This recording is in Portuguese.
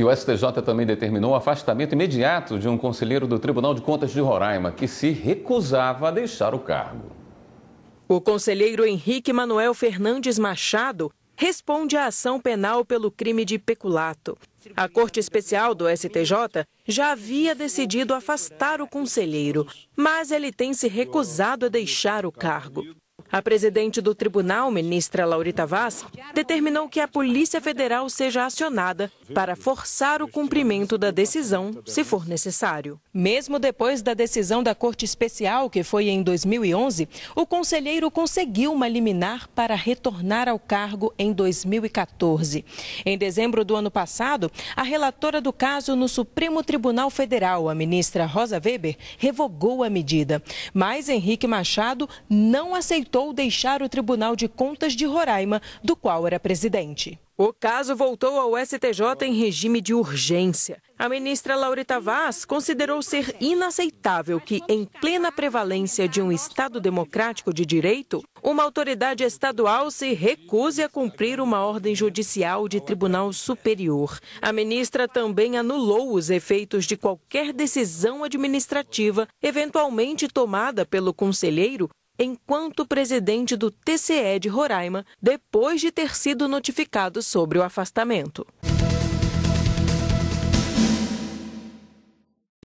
E o STJ também determinou o afastamento imediato de um conselheiro do Tribunal de Contas de Roraima, que se recusava a deixar o cargo. O conselheiro Henrique Manuel Fernandes Machado responde à ação penal pelo crime de peculato. A Corte Especial do STJ já havia decidido afastar o conselheiro, mas ele tem se recusado a deixar o cargo. A presidente do tribunal, ministra Laurita Vaz, determinou que a Polícia Federal seja acionada para forçar o cumprimento da decisão, se for necessário. Mesmo depois da decisão da Corte Especial, que foi em 2011, o conselheiro conseguiu uma liminar para retornar ao cargo em 2014. Em dezembro do ano passado, a relatora do caso no Supremo Tribunal Federal, a ministra Rosa Weber, revogou a medida. Mas Henrique Machado não aceitou aceitou deixar o Tribunal de Contas de Roraima, do qual era presidente. O caso voltou ao STJ em regime de urgência. A ministra Laurita Vaz considerou ser inaceitável que, em plena prevalência de um Estado democrático de direito, uma autoridade estadual se recuse a cumprir uma ordem judicial de tribunal superior. A ministra também anulou os efeitos de qualquer decisão administrativa eventualmente tomada pelo conselheiro enquanto presidente do TCE de Roraima, depois de ter sido notificado sobre o afastamento.